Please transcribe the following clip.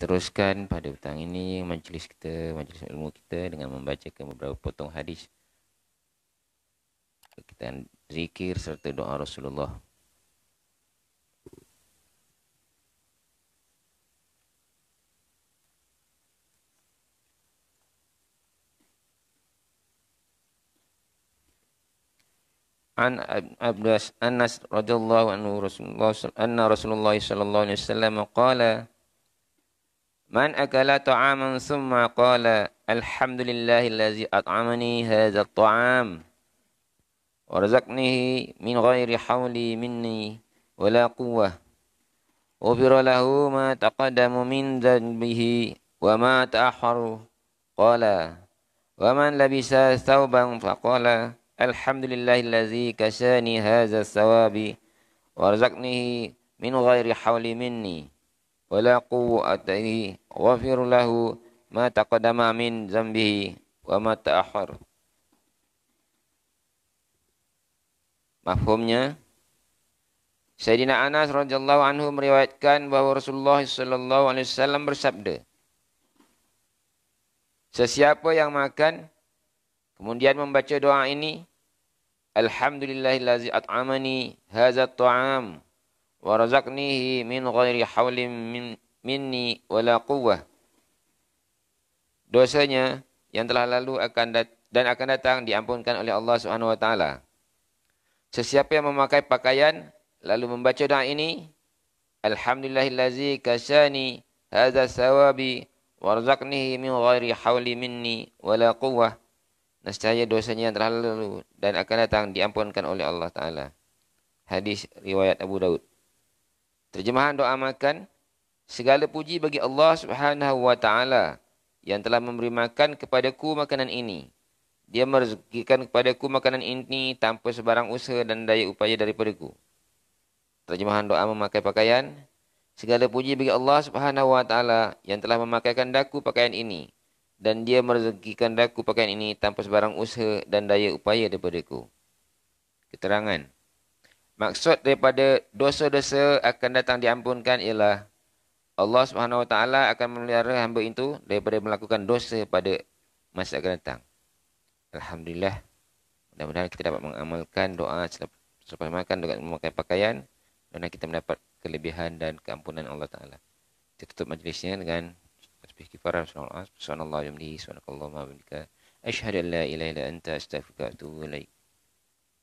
teruskan pada petang ini majlis kita, majlis ilmu kita dengan membacakan beberapa potong hadis. Kita zikir serta doa Rasulullah. an abdas anas radhiyallahu anhu rasulullah anna rasulullah sallallahu alaihi wasallam qala من أكل طعاما ثم قال الحمد لله الذي أطعمني هذا الطعام ورزقنيه من غير حولي مني ولا قوة غفر له ما تقدم من ذنبه وما تأخر قال ومن لبس ثوبا فقال الحمد لله الذي كساني هذا الثواب ورزقنيه من غير حول مني wala quwwatihi ghafir lahu ma taqaddama min dzambihi wa ma ta'akhkhar Mafhumnya Sayyidina Anas radhiyallahu anhu meriwayatkan bahwa Rasulullah sallallahu alaihi wasallam bersabda Sesiapa yang makan kemudian membaca doa ini Alhamdulillahillazi at'amani hadza at'am warzaqnihi min ghairi haulim min, minni wala quwwah dosanya yang telah lalu akan dan akan datang diampunkan oleh Allah Subhanahu wa taala sesiapa yang memakai pakaian lalu membaca doa ini alhamdulillahillazi kasani hadza sawabi warzaqnihi min ghairi hauli minni wala quwwah nescaya dosanya yang telah lalu dan akan datang diampunkan oleh Allah taala hadis riwayat Abu Daud Terjemahan doa makan, segala puji bagi Allah Subhanahu wa taala yang telah memberi makan kepadaku makanan ini. Dia merezekikan kepadaku makanan ini tanpa sebarang usaha dan daya upaya daripadaku. Terjemahan doa memakai pakaian, segala puji bagi Allah Subhanahu wa taala yang telah memakaikan daku pakaian ini dan dia merezekikan daku pakaian ini tanpa sebarang usaha dan daya upaya daripadaku. Keterangan. Maksud daripada dosa-dosa akan datang diampunkan ialah Allah Subhanahu Wa Taala akan memelihara hamba itu daripada melakukan dosa pada masa akan datang. Alhamdulillah. Mudah-mudahan kita dapat mengamalkan doa selepas makan dengan memakai pakaian dan kita mendapat kelebihan dan keampunan Allah Taala. Kita tutup majlisnya dengan tasbih kifarah subhanallah subhanallah wa bihamdihi subhanakallahumma wa bihamdika asyhadu an la ilaha illa anta astaghfiruka wa atubu ilaik.